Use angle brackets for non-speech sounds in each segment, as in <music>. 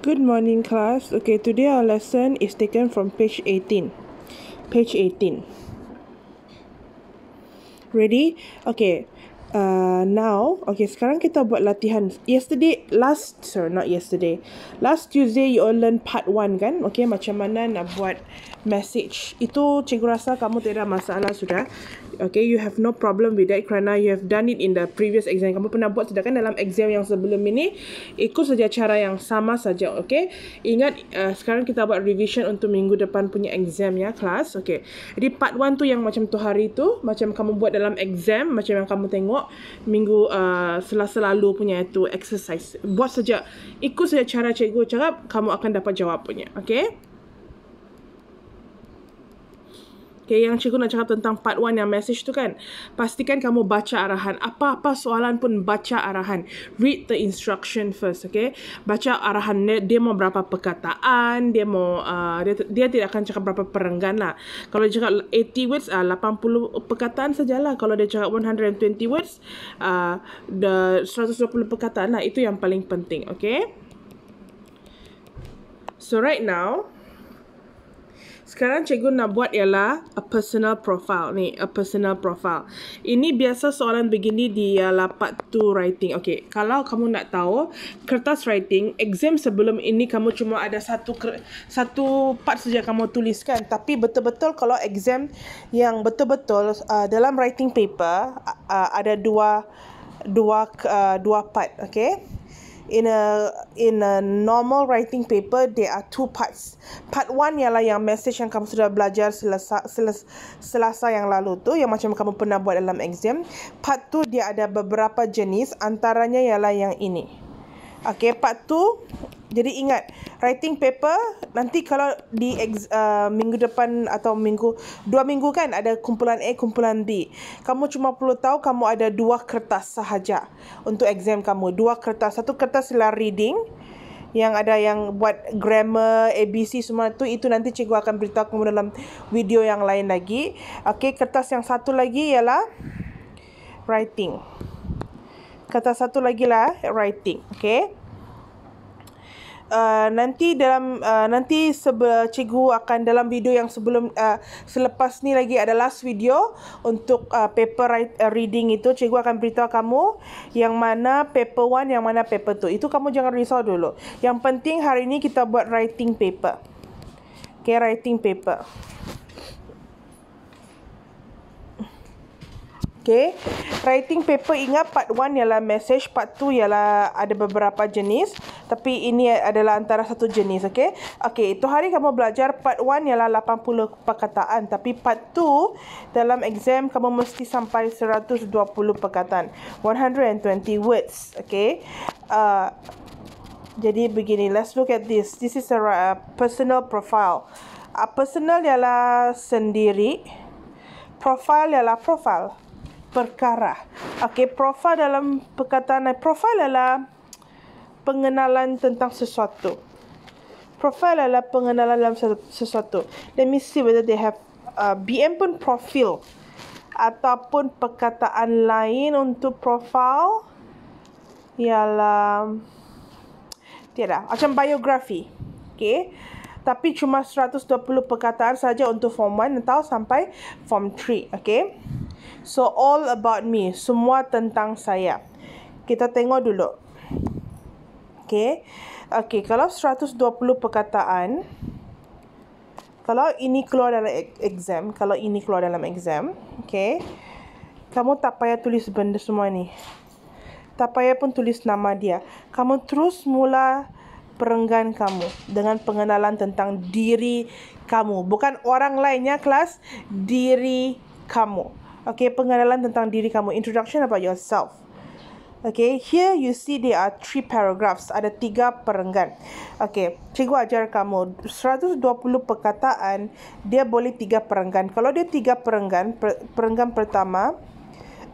Good morning class. Okay, today our lesson is taken from page 18. Page 18. Ready? Okay. Uh, now, okay, sekarang kita buat latihan. Yesterday, last, sorry, not yesterday. Last Tuesday, you all learn part one kan? Okay, macam mana nak buat message. Itu cikgu rasa kamu tidak ada masalah sudah. Okay, you have no problem with that kerana you have done it in the previous exam. Kamu pernah buat sedangkan dalam exam yang sebelum ini, ikut saja cara yang sama saja. Okay, ingat uh, sekarang kita buat revision untuk minggu depan punya exam ya, kelas. Okay, jadi part one tu yang macam tu hari tu, macam kamu buat dalam exam, macam yang kamu tengok minggu uh, selasa lalu punya itu exercise. Buat saja, ikut saja cara cikgu cakap, kamu akan dapat jawapannya. Okay. Okay, yang cikgu nak cakap tentang part 1 yang message tu kan. Pastikan kamu baca arahan. Apa-apa soalan pun baca arahan. Read the instruction first, okay. Baca arahan dia, dia mau berapa perkataan, dia mau uh, dia, dia tidak akan cakap berapa perenggan lah. Kalau dia cakap 80 words, uh, 80 perkataan sajalah. Kalau dia cakap 120 words, uh, the 120 perkataan lah. Itu yang paling penting, okay. So right now, sekarang cikgu nak buat ialah a personal profile ni, a personal profile. Ini biasa soalan begini di ialah uh, part 2 writing. okay kalau kamu nak tahu kertas writing exam sebelum ini kamu cuma ada satu satu part saja kamu tuliskan, tapi betul-betul kalau exam yang betul-betul uh, dalam writing paper uh, ada dua dua uh, dua part, okay in a in a normal writing paper there are two parts part one ialah yang message yang kamu sudah belajar selasa selasa, selasa yang lalu tu yang macam kamu pernah buat dalam exam part tu dia ada beberapa jenis antaranya ialah yang ini Okay, part jadi ingat writing paper nanti kalau di uh, minggu depan atau minggu dua minggu kan ada kumpulan A kumpulan B. Kamu cuma perlu tahu kamu ada dua kertas sahaja untuk exam kamu. Dua kertas, satu kertas lah reading yang ada yang buat grammar, ABC semua tu itu nanti cikgu akan beritahu kamu dalam video yang lain lagi. Okey, kertas yang satu lagi ialah writing. Kertas satu lagi lah writing. Okey uh, nanti dalam uh, nanti sebe, cikgu akan dalam video yang sebelum uh, selepas ni lagi ada last video untuk uh, paper write, uh, reading itu cikgu akan beritahu kamu yang mana paper 1 yang mana paper 2 itu kamu jangan risau dulu yang penting hari ini kita buat writing paper okay writing paper Okay. Writing paper ingat part 1 ialah message, part 2 ialah ada beberapa jenis. Tapi ini adalah antara satu jenis, okay? Okay, itu hari kamu belajar part 1 ialah 80 perkataan. Tapi part 2 dalam exam kamu mesti sampai 120 perkataan. 120 words, okay? Uh, jadi begini, let's look at this. This is a uh, personal profile. Uh, personal ialah sendiri. Profile ialah profile perkara. Okey, profil dalam perkataan ni eh, profile adalah pengenalan tentang sesuatu. Profil adalah pengenalan dalam sesuatu. Let me see whether they have uh, BM pun profil, ataupun perkataan lain untuk profil ialah tiada macam biografi. Okey. Tapi cuma 120 perkataan saja untuk form 1 atau sampai form 3. Okey. So all about me, semua tentang saya. Kita tengok dulu. Okay. Okay, kalau 120 perkataan, kalau ini keluar dalam exam, kalau ini keluar dalam exam, okay, kamu tak payah tulis benda semua ni. Tak payah pun tulis nama dia. Kamu terus mula perenggan kamu dengan pengenalan tentang diri kamu. Bukan orang lainnya kelas, diri kamu. Okay, pengenalan tentang diri kamu. Introduction about yourself. Okay, here you see there are three paragraphs. Ada tiga perenggan. Okay, cikgu ajar kamu 120 perkataan, dia boleh tiga perenggan. Kalau dia tiga perenggan, per, perenggan pertama,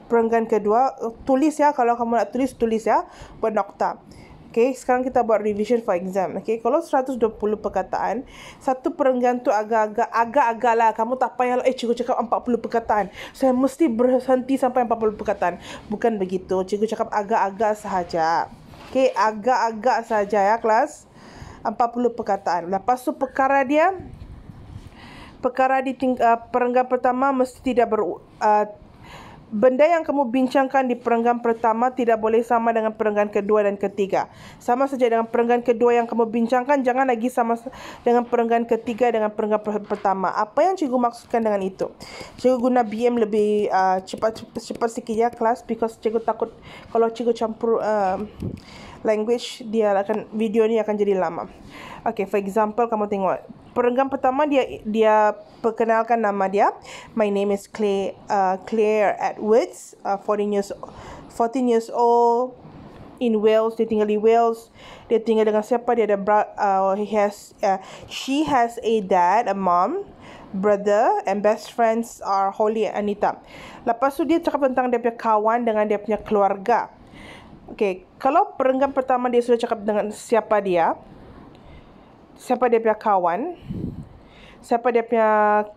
perenggan kedua, tulis ya. Kalau kamu nak tulis, tulis ya. Bernokta. Okay. Okay, sekarang kita buat revision for exam. Okay, kalau 120 perkataan, satu perenggan tu agak-agak, agak-agak lah. Kamu tak payah lah, eh cikgu cakap 40 perkataan. Saya mesti berhenti sampai 40 perkataan. Bukan begitu, cikgu cakap agak-agak sahaja. Okay, agak-agak sahaja ya kelas. 40 perkataan. Lepas tu perkara dia, perkara di uh, perenggan pertama mesti tidak ber, uh, benda yang kamu bincangkan di perenggan pertama tidak boleh sama dengan perenggan kedua dan ketiga. Sama saja dengan perenggan kedua yang kamu bincangkan, jangan lagi sama dengan perenggan ketiga dengan perenggan per- pertama. Apa yang cikgu maksudkan dengan itu? Cikgu guna BM lebih ah, cepat, cepat cepat sikit ya kelas because cikgu takut kalau cikgu campur uh, language dia akan video ni akan jadi lama. Okay, for example, kamu tengok perenggan pertama dia dia perkenalkan nama dia. My name is Claire uh, Claire Edwards, uh, 14 years 14 years old in Wales. Dia tinggal di Wales. Dia tinggal dengan siapa? Dia ada bro, uh, he has uh, she has a dad, a mom, brother and best friends are Holly and Anita. Lepas tu dia cakap tentang dia punya kawan dengan dia punya keluarga. Okay, kalau perenggan pertama dia sudah cakap dengan siapa dia, siapa dia punya kawan, siapa dia punya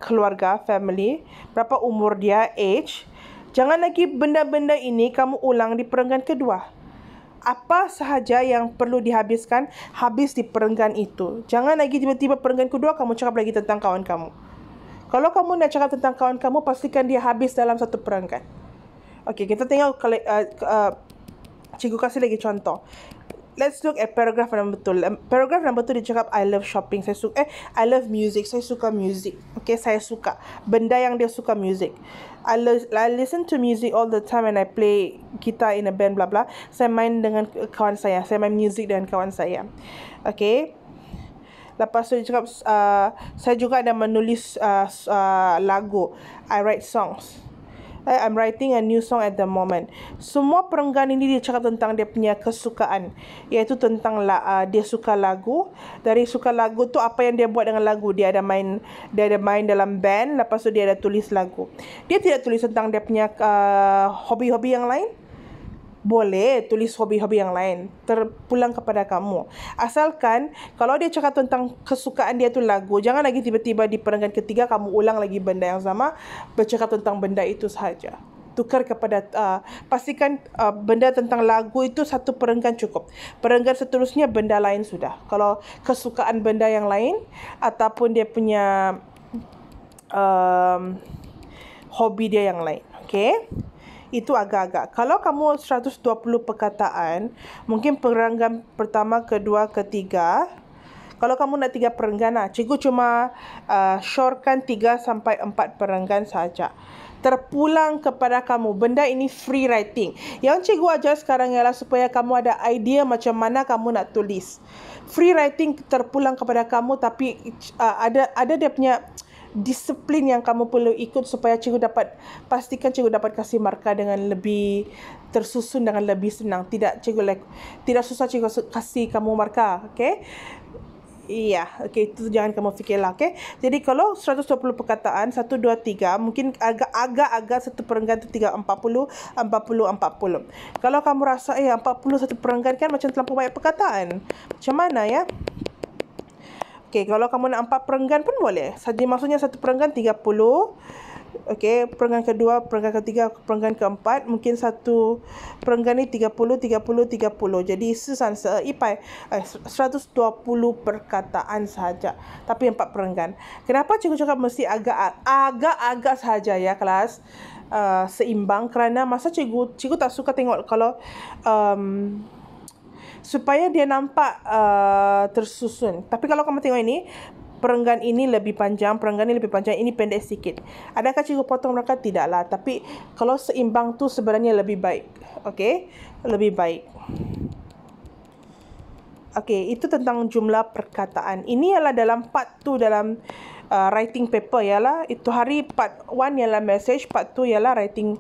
keluarga, family, berapa umur dia, age. Jangan lagi benda-benda ini kamu ulang di perenggan kedua. Apa sahaja yang perlu dihabiskan, habis di perenggan itu. Jangan lagi tiba-tiba perenggan kedua kamu cakap lagi tentang kawan kamu. Kalau kamu nak cakap tentang kawan kamu, pastikan dia habis dalam satu perenggan. Okey, kita tengok uh, uh, cikgu kasih lagi contoh let's look at paragraph number two. Paragraph number two dia cakap I love shopping. Saya suka eh I love music. Saya suka music. Okay, saya suka benda yang dia suka music. I love I listen to music all the time and I play guitar in a band blah blah. Saya main dengan kawan saya. Saya main music dengan kawan saya. Okay. Lepas tu dia cakap uh, saya juga ada menulis uh, uh, lagu. I write songs eh, I'm writing a new song at the moment. Semua perenggan ini dia cakap tentang dia punya kesukaan. Iaitu tentang la, uh, dia suka lagu. Dari suka lagu tu apa yang dia buat dengan lagu. Dia ada main dia ada main dalam band. Lepas tu dia ada tulis lagu. Dia tidak tulis tentang dia punya uh, hobi-hobi yang lain boleh tulis hobi-hobi yang lain terpulang kepada kamu asalkan kalau dia cakap tentang kesukaan dia tu lagu jangan lagi tiba-tiba di perenggan ketiga kamu ulang lagi benda yang sama bercakap tentang benda itu sahaja tukar kepada uh, pastikan uh, benda tentang lagu itu satu perenggan cukup perenggan seterusnya benda lain sudah kalau kesukaan benda yang lain ataupun dia punya um, hobi dia yang lain okey itu agak-agak. Kalau kamu 120 perkataan, mungkin perenggan pertama, kedua, ketiga. Kalau kamu nak tiga perenggan, lah, cikgu cuma uh, shortkan tiga sampai empat perenggan saja. Terpulang kepada kamu. Benda ini free writing. Yang cikgu ajar sekarang ialah supaya kamu ada idea macam mana kamu nak tulis. Free writing terpulang kepada kamu tapi uh, ada ada dia punya disiplin yang kamu perlu ikut supaya cikgu dapat pastikan cikgu dapat kasih markah dengan lebih tersusun dengan lebih senang. Tidak cikgu like, tidak susah cikgu kasih kamu markah, okey? Iya, yeah, okey itu jangan kamu fikirlah, okay Jadi kalau 120 perkataan 1 2 3 mungkin agak agak agak satu perenggan tu 3 40 40 40. Kalau kamu rasa eh 40 satu perenggan kan macam terlalu banyak perkataan. Macam mana ya? Okey, kalau kamu nak empat perenggan pun boleh. Jadi maksudnya satu perenggan 30. Okey, perenggan kedua, perenggan ketiga, perenggan keempat, mungkin satu perenggan ni 30 30 30. Jadi susan se ipai eh, 120 perkataan saja. Tapi empat perenggan. Kenapa cikgu cakap mesti agak agak agak saja ya kelas? Uh, seimbang kerana masa cikgu cikgu tak suka tengok kalau um, supaya dia nampak uh, tersusun. Tapi kalau kamu tengok ini, perenggan ini lebih panjang, perenggan ini lebih panjang, ini pendek sikit. Adakah cikgu potong mereka? Tidaklah. Tapi kalau seimbang tu sebenarnya lebih baik. Okey? Lebih baik. Okey, itu tentang jumlah perkataan. Ini ialah dalam part tu dalam uh, writing paper ialah itu hari part 1 ialah message, part 2 ialah writing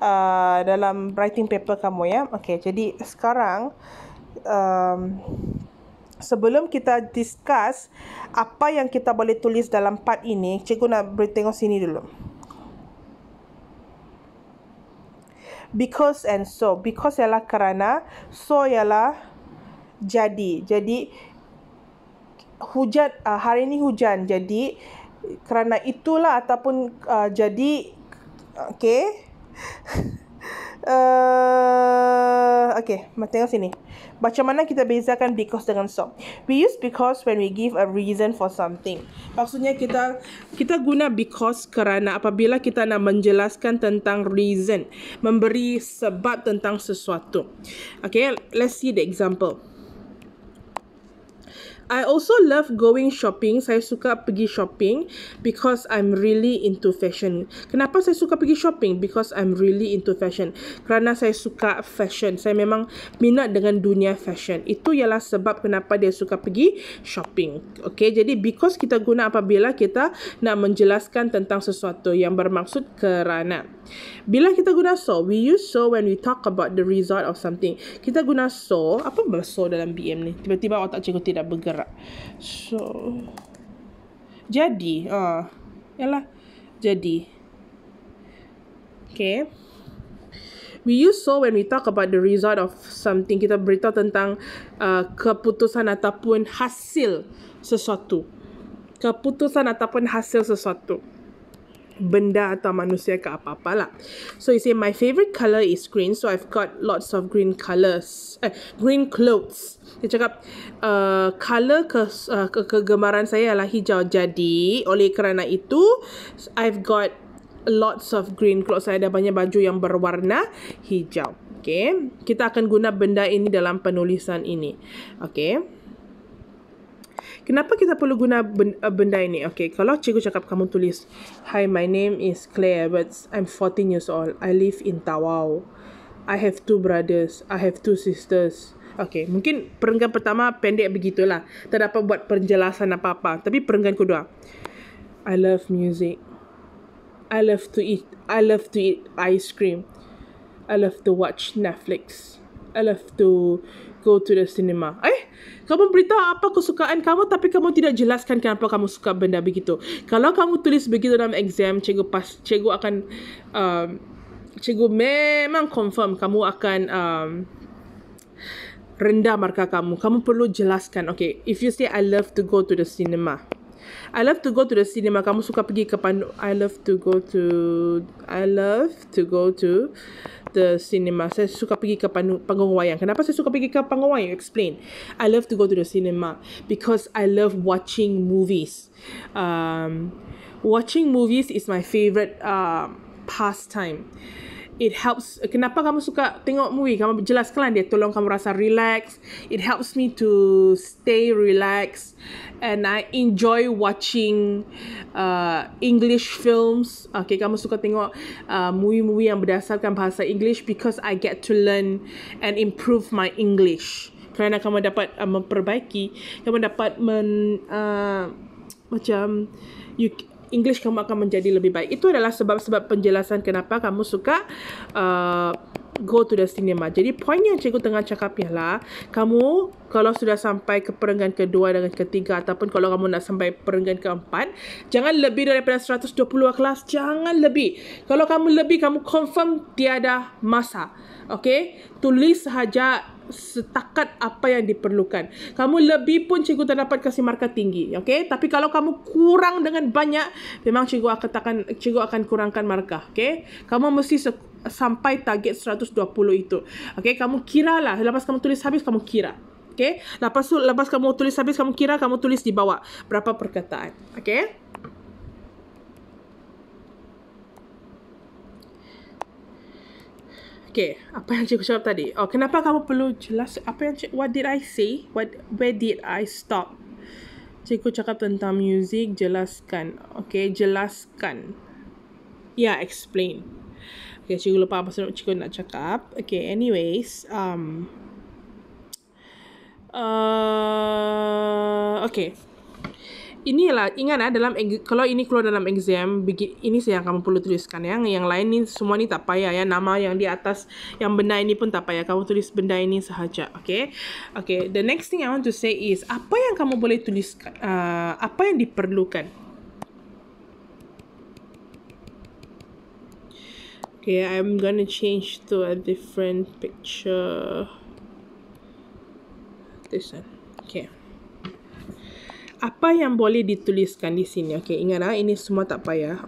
uh, dalam writing paper kamu ya. Okey, jadi sekarang uh, um, sebelum kita discuss apa yang kita boleh tulis dalam part ini, cikgu nak beri tengok sini dulu. Because and so. Because ialah kerana, so ialah jadi. Jadi, hujan, uh, hari ini hujan. Jadi, kerana itulah ataupun uh, jadi, okay. <laughs> Uh, okay, mata tengok sini. Macam mana kita bezakan because dengan so? We use because when we give a reason for something. Maksudnya kita kita guna because kerana apabila kita nak menjelaskan tentang reason, memberi sebab tentang sesuatu. Okay, let's see the example. I also love going shopping. Saya suka pergi shopping because I'm really into fashion. Kenapa saya suka pergi shopping? Because I'm really into fashion. Kerana saya suka fashion. Saya memang minat dengan dunia fashion. Itu ialah sebab kenapa dia suka pergi shopping. Okay, jadi because kita guna apabila kita nak menjelaskan tentang sesuatu yang bermaksud kerana. Bila kita guna so, we use so when we talk about the result of something. Kita guna so, apa so dalam BM ni? Tiba-tiba otak cikgu tidak bergerak. So, jadi, ah, uh, yalah, jadi. Okay. We use so when we talk about the result of something. Kita beritahu tentang uh, keputusan ataupun hasil sesuatu. Keputusan ataupun hasil sesuatu benda atau manusia ke apa-apa lah. So you say my favourite colour is green. So I've got lots of green colours Eh, green clothes. Dia cakap uh, colour ke, uh, ke kegemaran saya adalah hijau. Jadi oleh kerana itu I've got lots of green clothes. Saya ada banyak baju yang berwarna hijau. Okay. Kita akan guna benda ini dalam penulisan ini. Okay. Kenapa kita perlu guna uh, benda ini? Okay, kalau cikgu cakap kamu tulis, Hi, my name is Claire, but I'm 14 years old. I live in Tawau. I have two brothers. I have two sisters. Okay, mungkin perenggan pertama pendek begitulah. Tak dapat buat penjelasan apa-apa. Tapi perenggan kedua, I love music. I love to eat. I love to eat ice cream. I love to watch Netflix. I love to go to the cinema. Eh? Kamu beritahu apa kesukaan kamu tapi kamu tidak jelaskan kenapa kamu suka benda begitu. Kalau kamu tulis begitu dalam exam, cikgu pas, cikgu akan um, cikgu memang confirm kamu akan um, rendah markah kamu. Kamu perlu jelaskan. Okay, if you say I love to go to the cinema. I love to go to the cinema. Kamu suka pergi ke I love to go to I love to go to the cinema. Saya suka pergi ke pandu- panggung wayang. Kenapa saya suka pergi ke panggung wayang? Explain. I love to go to the cinema because I love watching movies. Um, watching movies is my favorite uh, pastime. it helps kenapa kamu suka tengok movie kamu jelaskan dia tolong kamu rasa relax it helps me to stay relax and i enjoy watching uh, english films okay kamu suka tengok uh, movie-movie yang berdasarkan bahasa english because i get to learn and improve my english kerana kamu dapat uh, memperbaiki kamu dapat men uh, macam you English kamu akan menjadi lebih baik. Itu adalah sebab-sebab penjelasan kenapa kamu suka uh, go to the cinema. Jadi poin yang cikgu tengah cakap ialah kamu kalau sudah sampai ke peringkat kedua dengan ketiga ataupun kalau kamu nak sampai peringkat keempat, jangan lebih daripada 120 kelas, jangan lebih. Kalau kamu lebih, kamu confirm tiada masa. Okay? Tulis sahaja setakat apa yang diperlukan. Kamu lebih pun cikgu tak dapat kasih markah tinggi, okey? Tapi kalau kamu kurang dengan banyak, memang cikgu akan katakan cikgu akan kurangkan markah, okey? Kamu mesti sampai target 120 itu. Okey, kamu kiralah lepas kamu tulis habis kamu kira. Okey? Lepas tu lepas kamu tulis habis kamu kira, kamu tulis di bawah berapa perkataan. Okey? Okay, apa yang cikgu cakap tadi? Oh, kenapa kamu perlu jelas apa yang cikgu, what did I say? What, where did I stop? Cikgu cakap tentang music, jelaskan. Okay, jelaskan. Ya, yeah, explain. Okay, cikgu lupa apa sebab cikgu nak cakap. Okay, anyways. Um, uh, okay inilah ingat ya dalam kalau ini keluar dalam exam ini sih yang kamu perlu tuliskan yang yang lain ini semua ini tak payah ya nama yang di atas yang benda ini pun tak payah kamu tulis benda ini sahaja okay okay the next thing I want to say is apa yang kamu boleh tuliskan uh, apa yang diperlukan Okay, I'm gonna change to a different picture. This one. Okay apa yang boleh dituliskan di sini. Okay, ingatlah ini semua tak payah.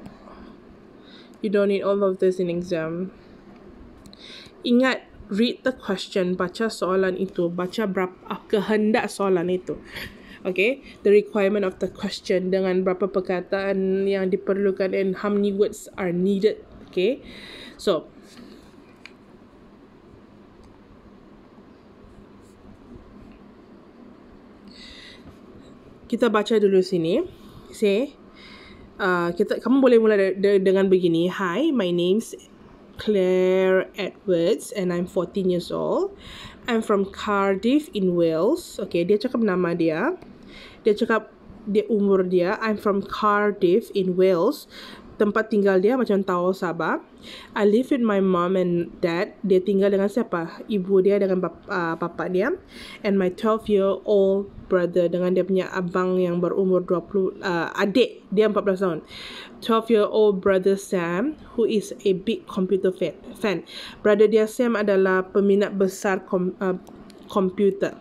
You don't need all of this in exam. Ingat, read the question, baca soalan itu, baca berapa ah, kehendak soalan itu. Okay, the requirement of the question dengan berapa perkataan yang diperlukan and how many words are needed. Okay, so kita baca dulu sini. Say, uh, kita, kamu boleh mula de- de- dengan begini. Hi, my name's Claire Edwards and I'm 14 years old. I'm from Cardiff in Wales. Okay, dia cakap nama dia. Dia cakap dia umur dia. I'm from Cardiff in Wales tempat tinggal dia macam Tawau Sabah. I live with my mom and dad. Dia tinggal dengan siapa? Ibu dia dengan bapa, uh, bapa dia. And my 12 year old brother dengan dia punya abang yang berumur 20, uh, adik dia 14 tahun. 12 year old brother Sam who is a big computer fan. Brother dia Sam adalah peminat besar kom, uh, komputer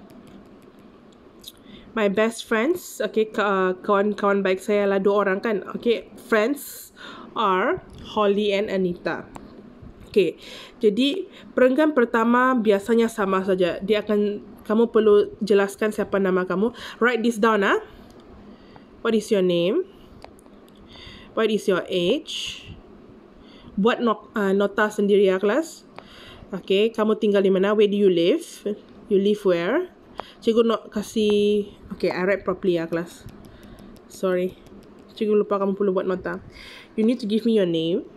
my best friends, okay, kawan-kawan baik saya lah dua orang kan, okay, friends are Holly and Anita. Okay, jadi perenggan pertama biasanya sama saja. Dia akan, kamu perlu jelaskan siapa nama kamu. Write this down ah. What is your name? What is your age? Buat not, uh, nota sendiri ya kelas. Okay, kamu tinggal di mana? Where do you live? You live where? Cikgu nak kasih Okay, I read properly ya kelas Sorry Cikgu lupa kamu perlu buat nota You need to give me your name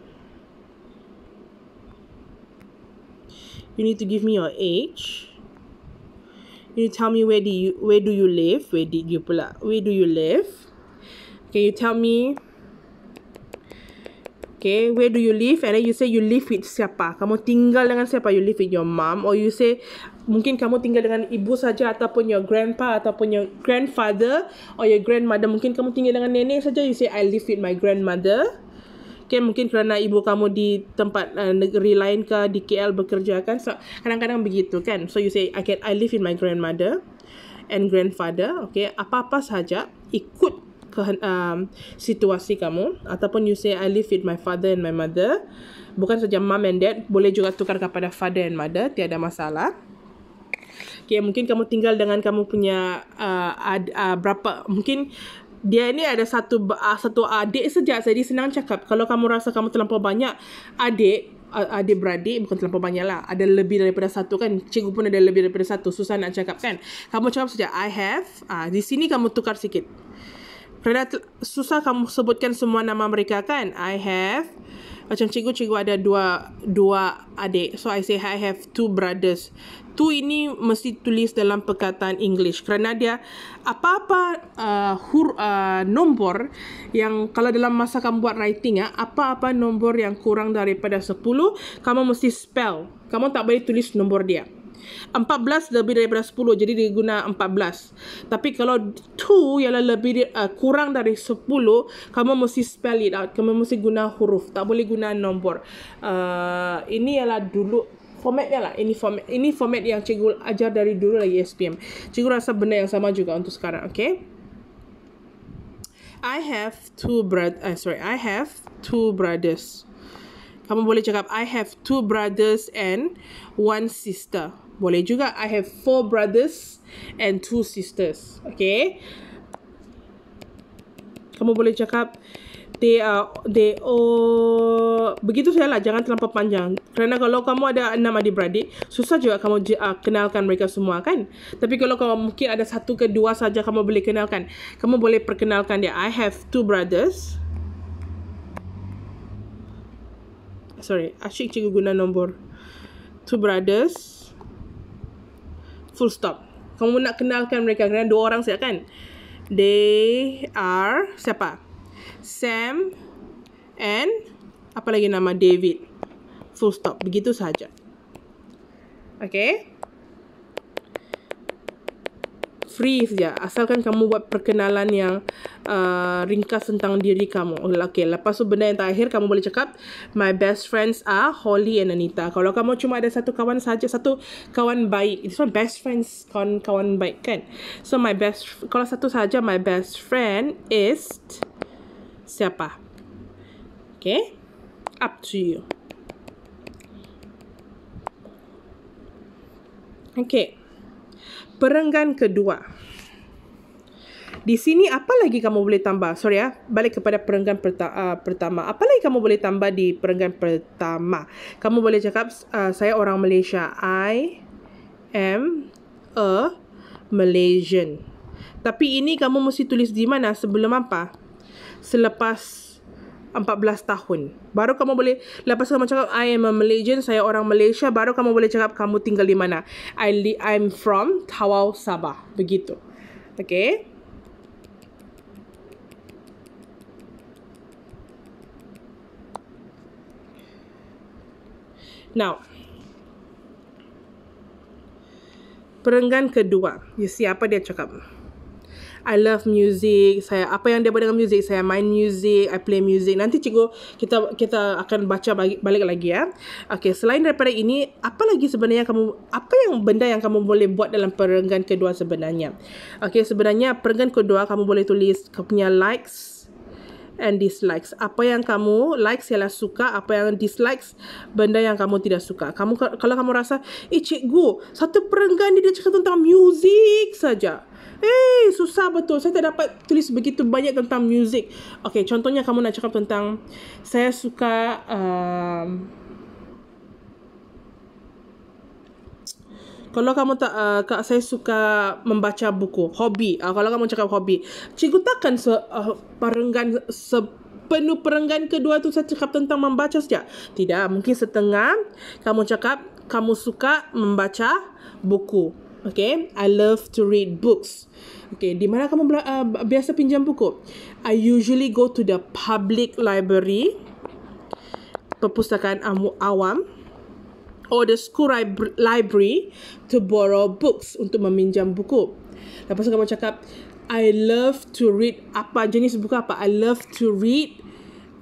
You need to give me your age You need to tell me where do you Where do you live Where did you pula Where do you live Okay, you tell me Okay, where do you live? And then you say you live with siapa? Kamu tinggal dengan siapa? You live with your mom? Or you say mungkin kamu tinggal dengan ibu saja ataupun your grandpa ataupun your grandfather or your grandmother mungkin kamu tinggal dengan nenek saja you say I live with my grandmother Okay, mungkin kerana ibu kamu di tempat uh, negeri lain ke di KL bekerja kan so, kadang-kadang begitu kan so you say I can I live with my grandmother and grandfather okay apa-apa saja ikut ke um, situasi kamu ataupun you say I live with my father and my mother bukan saja mom and dad boleh juga tukar kepada father and mother tiada masalah Okay, mungkin kamu tinggal dengan kamu punya uh, ad, uh, berapa mungkin dia ni ada satu uh, satu adik saja. Jadi senang cakap kalau kamu rasa kamu terlalu banyak adik uh, adik beradik bukan terlalu banyak lah ada lebih daripada satu kan cikgu pun ada lebih daripada satu susah nak cakap kan kamu cakap saja I have ah uh, di sini kamu tukar sikit kerana susah kamu sebutkan semua nama mereka kan I have macam cikgu-cikgu ada dua dua adik so I say I have two brothers tu ini mesti tulis dalam perkataan English kerana dia apa-apa uh, hur, uh, nombor yang kalau dalam masa kamu buat writing ya apa-apa nombor yang kurang daripada 10 kamu mesti spell kamu tak boleh tulis nombor dia 14 lebih daripada 10 jadi dia guna 14 tapi kalau 2 ialah lebih uh, kurang dari 10 kamu mesti spell it out kamu mesti guna huruf tak boleh guna nombor uh, ini ialah dulu formatnya lah ini format ini format yang cikgu ajar dari dulu lagi SPM cikgu rasa benda yang sama juga untuk sekarang okay I have two brothers. uh, sorry I have two brothers kamu boleh cakap I have two brothers and one sister boleh juga. I have four brothers and two sisters. Okay. Kamu boleh cakap they are they oh begitu saja lah jangan terlalu panjang kerana kalau kamu ada enam adik beradik susah juga kamu uh, kenalkan mereka semua kan tapi kalau kamu mungkin ada satu ke dua saja kamu boleh kenalkan kamu boleh perkenalkan dia I have two brothers sorry asyik cikgu guna nombor two brothers full stop. Kamu nak kenalkan mereka kerana dua orang saja kan? They are siapa? Sam and apa lagi nama David. Full stop. Begitu saja. Okay free saja asalkan kamu buat perkenalan yang uh, ringkas tentang diri kamu okey lepas tu benda yang terakhir kamu boleh cakap my best friends are Holly and Anita kalau kamu cuma ada satu kawan saja satu kawan baik itu kan best friends kawan kawan baik kan so my best kalau satu saja my best friend is siapa okey up to you Okay, perenggan kedua. Di sini apa lagi kamu boleh tambah? Sorry ya, balik kepada perenggan perta- uh, pertama. Apa lagi kamu boleh tambah di perenggan pertama? Kamu boleh cakap uh, saya orang Malaysia. I am a Malaysian. Tapi ini kamu mesti tulis di mana? Sebelum apa? Selepas 14 tahun. Baru kamu boleh, lepas kamu cakap, I am a Malaysian, saya orang Malaysia, baru kamu boleh cakap, kamu tinggal di mana. I li- I'm from Tawau, Sabah. Begitu. Okay. Now, perenggan kedua. You see apa dia cakap? Okay. I love music. Saya apa yang dia buat dengan music, saya main music, I play music. Nanti cikgu kita kita akan baca balik lagi ya. Okey, selain daripada ini, apa lagi sebenarnya kamu apa yang benda yang kamu boleh buat dalam perenggan kedua sebenarnya? Okey, sebenarnya perenggan kedua kamu boleh tulis kau punya likes and dislikes. Apa yang kamu likes ialah suka, apa yang dislikes benda yang kamu tidak suka. Kamu kalau kamu rasa, "Eh cikgu, satu perenggan dia cakap tentang music saja." Eh, hey, susah betul. Saya tak dapat tulis begitu banyak tentang music. Okay, contohnya kamu nak cakap tentang saya suka uh, kalau kamu tak uh, kak saya suka membaca buku hobi uh, kalau kamu cakap hobi cikgu takkan se uh, perenggan sepenuh perenggan kedua tu saya cakap tentang membaca saja tidak mungkin setengah kamu cakap kamu suka membaca buku okay I love to read books okay di mana kamu bela- uh, biasa pinjam buku I usually go to the public library perpustakaan amu awam or the school library to borrow books untuk meminjam buku. Lepas tu kamu cakap, I love to read apa jenis buku apa? I love to read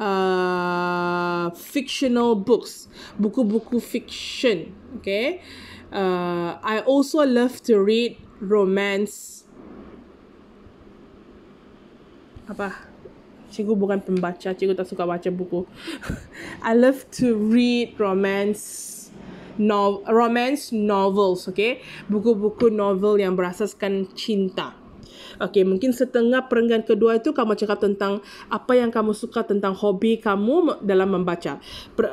uh, fictional books, buku-buku fiction. Okay. Uh, I also love to read romance. Apa? Cikgu bukan pembaca, cikgu tak suka baca buku. <laughs> I love to read romance no, romance novels, okay? Buku-buku novel yang berasaskan cinta. Okay, mungkin setengah perenggan kedua itu kamu cakap tentang apa yang kamu suka tentang hobi kamu dalam membaca. Per,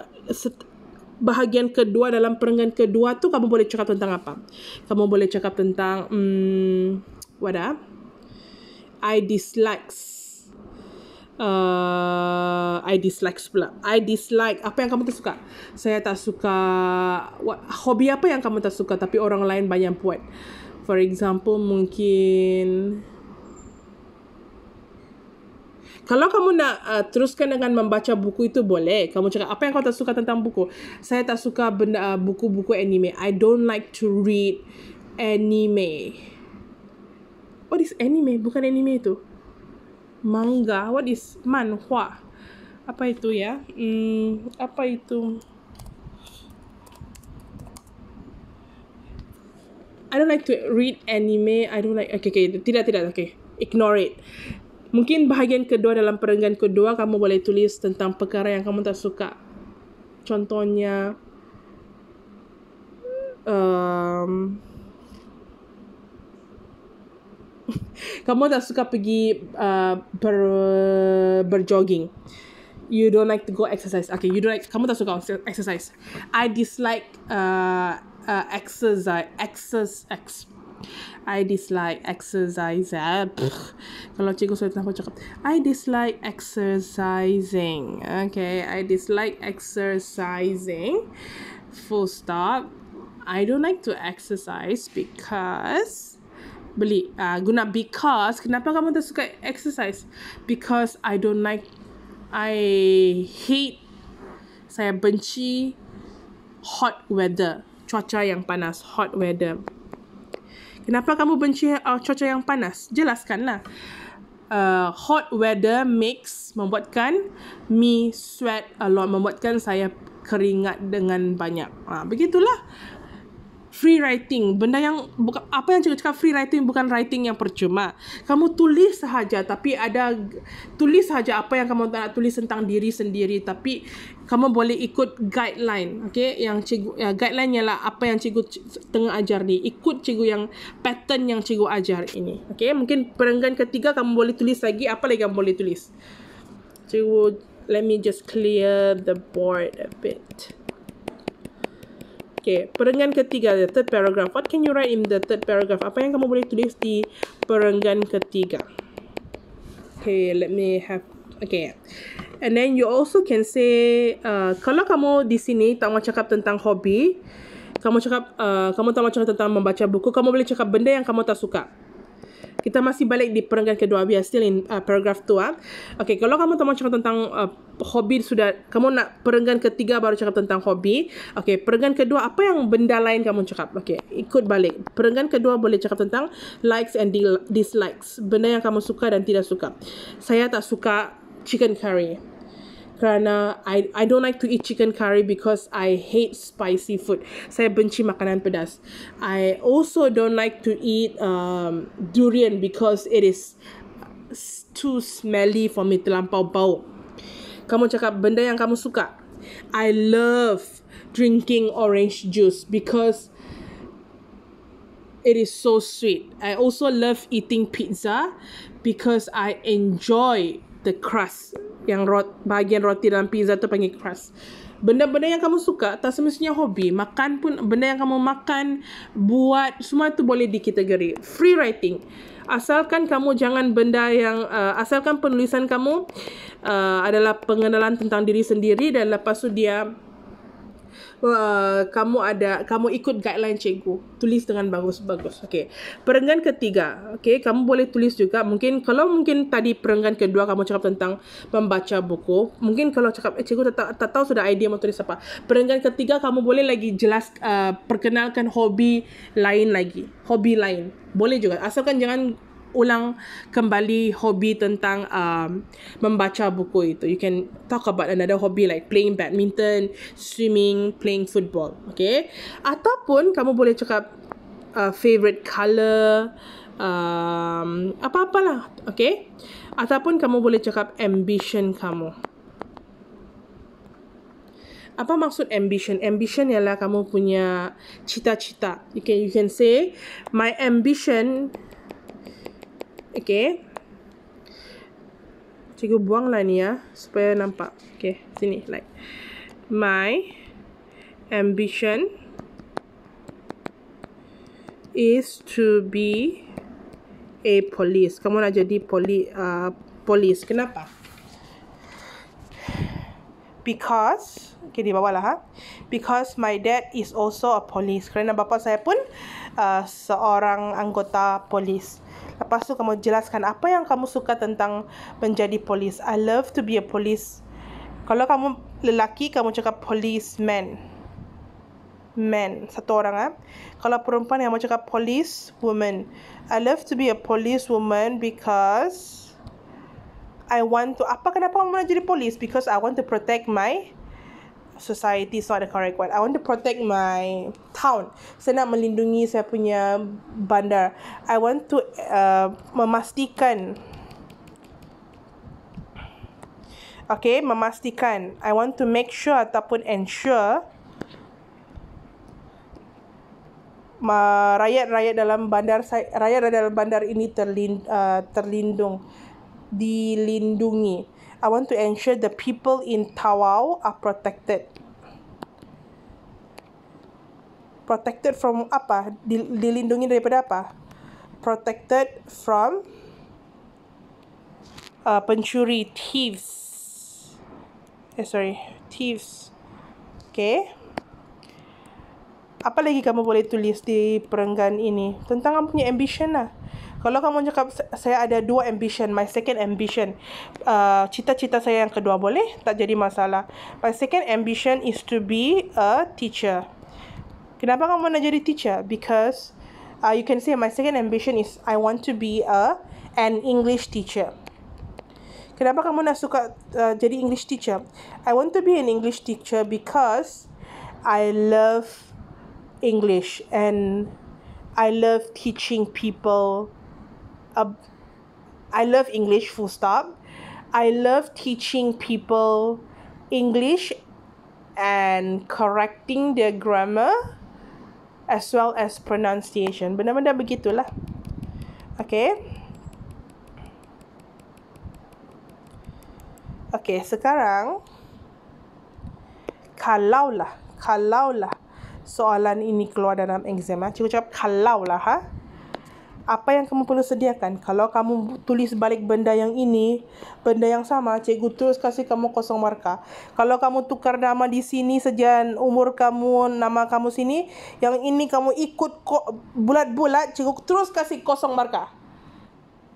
bahagian kedua dalam perenggan kedua tu kamu boleh cakap tentang apa? Kamu boleh cakap tentang hmm, what ah? I dislikes uh, I dislike pula. I dislike apa yang kamu tak suka. Saya tak suka what, hobi apa yang kamu tak suka tapi orang lain banyak buat. For example, mungkin kalau kamu nak uh, teruskan dengan membaca buku itu boleh. Kamu cakap apa yang kamu tak suka tentang buku. Saya tak suka benda uh, buku-buku anime. I don't like to read anime. What oh, is anime? Bukan anime itu manga what is manhua apa itu ya hmm, apa itu I don't like to read anime I don't like okay okay tidak tidak okay ignore it mungkin bahagian kedua dalam perenggan kedua kamu boleh tulis tentang perkara yang kamu tak suka contohnya um, <laughs> kamu tak suka pergi uh, ber, berjogging you don't like to go exercise okay you don't like kamu tak suka exercise I dislike uh, uh exercise exercise ex, I dislike exercise <laughs> kalau cikgu suruh tanpa cakap I dislike exercising okay I dislike exercising full stop I don't like to exercise because beli uh, guna because kenapa kamu tak suka exercise because I don't like I hate saya benci hot weather cuaca yang panas hot weather kenapa kamu benci uh, cuaca yang panas jelaskanlah uh, hot weather makes membuatkan me sweat a lot membuatkan saya keringat dengan banyak uh, begitulah free writing benda yang bukan apa yang cikgu cakap free writing bukan writing yang percuma kamu tulis sahaja tapi ada tulis sahaja apa yang kamu nak tulis tentang diri sendiri tapi kamu boleh ikut guideline okey yang cikgu ya, guideline ialah apa yang cikgu tengah ajar ni ikut cikgu yang pattern yang cikgu ajar ini okey mungkin perenggan ketiga kamu boleh tulis lagi apa lagi kamu boleh tulis cikgu let me just clear the board a bit Okay, perenggan ketiga, the third paragraph. What can you write in the third paragraph? Apa yang kamu boleh tulis di perenggan ketiga? Okay, let me have... Okay, and then you also can say... Uh, kalau kamu di sini tak mahu cakap tentang hobi, kamu cakap uh, kamu tak mahu cakap tentang membaca buku, kamu boleh cakap benda yang kamu tak suka kita masih balik di peringkat kedua biasa still in uh, paragraph 2 ah. okay kalau kamu teman cakap tentang uh, hobi sudah kamu nak peringkat ketiga baru cakap tentang hobi okay peringkat kedua apa yang benda lain kamu cakap okay ikut balik peringkat kedua boleh cakap tentang likes and dislikes benda yang kamu suka dan tidak suka saya tak suka chicken curry kerana I I don't like to eat chicken curry because I hate spicy food. Saya benci makanan pedas. I also don't like to eat um, durian because it is too smelly for me, terlampau bau. Kamu cakap benda yang kamu suka. I love drinking orange juice because it is so sweet. I also love eating pizza because I enjoy the crust yang rot, bahagian roti dalam pizza tu panggil crust. Benda-benda yang kamu suka tak semestinya hobi. Makan pun benda yang kamu makan, buat, semua tu boleh dikategori. Free writing. Asalkan kamu jangan benda yang, uh, asalkan penulisan kamu uh, adalah pengenalan tentang diri sendiri dan lepas tu dia Uh, kamu ada kamu ikut guideline cikgu tulis dengan bagus bagus okey perenggan ketiga okey kamu boleh tulis juga mungkin kalau mungkin tadi perenggan kedua kamu cakap tentang membaca buku mungkin kalau cakap eh, cikgu tak, tak tahu sudah idea mau tulis apa perenggan ketiga kamu boleh lagi jelas uh, perkenalkan hobi lain lagi hobi lain boleh juga asalkan jangan ulang kembali hobi tentang um, membaca buku itu. You can talk about another hobby like playing badminton, swimming, playing football. Okay. Ataupun kamu boleh cakap uh, favorite color, um, apa-apalah. Okay. Ataupun kamu boleh cakap ambition kamu. Apa maksud ambition? Ambition ialah kamu punya cita-cita. You can you can say my ambition Okay. Cikgu lah ni ya. Supaya nampak. Okay. Sini. Like. My ambition is to be a police. Kamu nak jadi poli, uh, police. Kenapa? Because. Okay. Di bawah lah. Ha? Because my dad is also a police. Kerana bapa saya pun uh, seorang anggota polis. Lepas tu kamu jelaskan apa yang kamu suka tentang menjadi polis. I love to be a police. Kalau kamu lelaki, kamu cakap policeman. Man. Satu orang ah. Kalau perempuan, kamu cakap police woman. I love to be a police woman because I want to... Apa kenapa kamu nak jadi polis? Because I want to protect my society is not the correct one. I want to protect my town. Saya nak melindungi saya punya bandar. I want to uh, memastikan. Okay, memastikan. I want to make sure ataupun ensure rakyat-rakyat dalam bandar saya, rakyat dalam bandar ini terlindung, uh, terlindung dilindungi. I want to ensure the people in Tawau are protected. Protected from apa? Dilindungi daripada apa? Protected from uh, pencuri, thieves. Eh, sorry. Thieves. Okay. Apa lagi kamu boleh tulis di perenggan ini? Tentang kamu punya ambition lah. Kalau kamu cakap saya ada dua ambition, my second ambition, uh, cita-cita uh, saya yang kedua boleh, tak jadi masalah. My second ambition is to be a teacher. Kenapa kamu nak jadi teacher? Because uh, you can say my second ambition is I want to be a an English teacher. Kenapa kamu nak suka uh, jadi English teacher? I want to be an English teacher because I love English and I love teaching people a, I love English full stop. I love teaching people English and correcting their grammar as well as pronunciation. Benar-benar begitulah. Okay. Okay, sekarang kalaulah, kalaulah soalan ini keluar dalam exam. Ah. Cikgu cakap kalaulah. Ha? apa yang kamu perlu sediakan kalau kamu tulis balik benda yang ini benda yang sama cikgu terus kasih kamu kosong marka kalau kamu tukar nama di sini sejak umur kamu nama kamu sini yang ini kamu ikut ko- bulat-bulat cikgu terus kasih kosong marka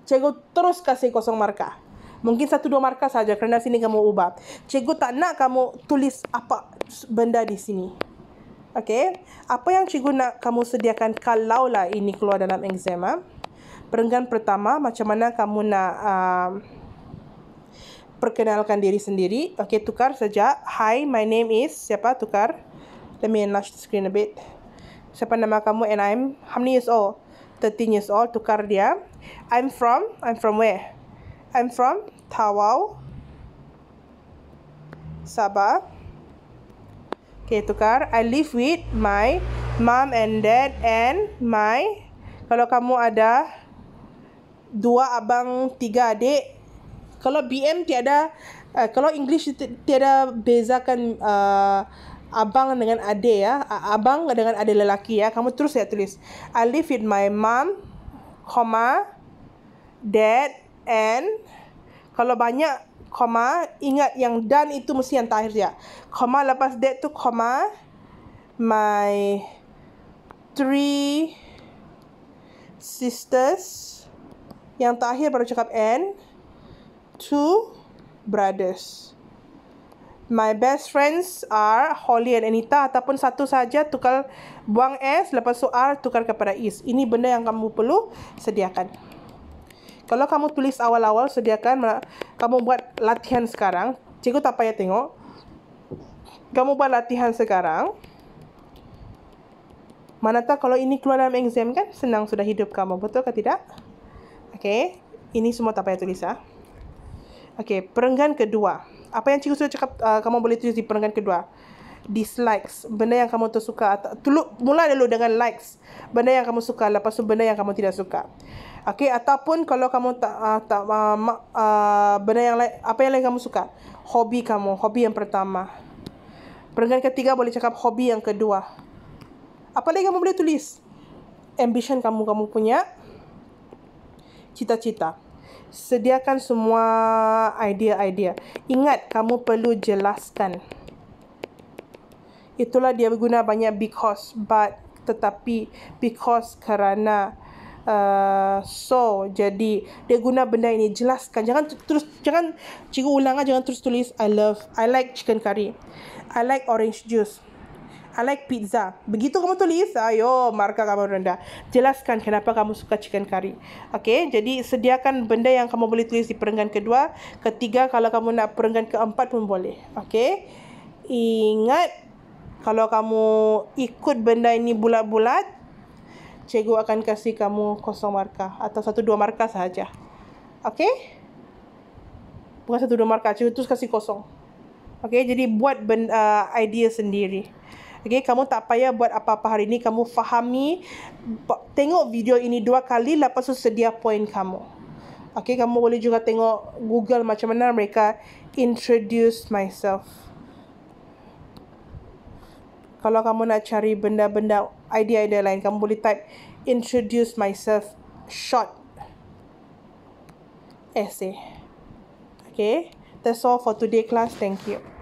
cikgu terus kasih kosong marka mungkin satu dua markah saja kerana sini kamu ubah cikgu tak nak kamu tulis apa benda di sini Okey. Apa yang cikgu nak kamu sediakan kalaulah ini keluar dalam exam ah? Perenggan pertama macam mana kamu nak uh, perkenalkan diri sendiri? Okey, tukar saja. Hi, my name is siapa? Tukar. Let me enlarge the screen a bit. Siapa nama kamu? And I'm how many years old? 13 years old. Tukar dia. I'm from I'm from where? I'm from Tawau. Sabah. Okay, tukar. I live with my mom and dad and my... Kalau kamu ada dua abang, tiga adik. Kalau BM tiada... Uh, kalau English tiada bezakan uh, abang dengan adik ya. Abang dengan adik lelaki ya. Kamu terus ya tulis. I live with my mom, comma, dad and... Kalau banyak koma, ingat yang dan itu mesti yang terakhir ya. Koma, lepas that tu koma, my three sisters, yang terakhir baru cakap and, two brothers. My best friends are Holly and Anita ataupun satu saja tukar buang S lepas soal tukar kepada is. Ini benda yang kamu perlu sediakan kalau kamu tulis awal-awal sediakan kamu buat latihan sekarang cikgu tak payah tengok kamu buat latihan sekarang mana tahu kalau ini keluar dalam exam kan senang sudah hidup kamu betul ke tidak okey ini semua tak payah tulis ya ah. okey perenggan kedua apa yang cikgu sudah cakap uh, kamu boleh tulis di perenggan kedua dislikes benda yang kamu tersuka atau tulu, mula dulu dengan likes benda yang kamu suka lepas tu benda yang kamu tidak suka Okey ataupun kalau kamu tak uh, tak uh, uh, benda yang lain apa yang lain kamu suka? Hobi kamu, hobi yang pertama. Peringkat ketiga boleh cakap hobi yang kedua. Apa lagi kamu boleh tulis? Ambition kamu kamu punya cita-cita. Sediakan semua idea-idea. Ingat kamu perlu jelaskan. Itulah dia guna banyak because but tetapi because kerana Eh, so jadi dia guna benda ini jelaskan jangan terus jangan cikgu ulang jangan terus tulis I love I like chicken curry I like orange juice I like pizza. Begitu kamu tulis, ayo markah kamu rendah. Jelaskan kenapa kamu suka chicken curry. Okay, jadi sediakan benda yang kamu boleh tulis di perenggan kedua. Ketiga, kalau kamu nak perenggan keempat pun boleh. Okay, ingat kalau kamu ikut benda ini bulat-bulat, cikgu akan kasih kamu kosong markah atau satu dua markah saja. Okey? Bukan satu dua markah, cikgu terus kasih kosong. Okey, jadi buat ben, uh, idea sendiri. Okey, kamu tak payah buat apa-apa hari ini, kamu fahami tengok video ini dua kali lepas tu sedia poin kamu. Okey, kamu boleh juga tengok Google macam mana mereka introduce myself kalau kamu nak cari benda-benda idea-idea lain, kamu boleh type introduce myself short essay. Okay, that's all for today class. Thank you.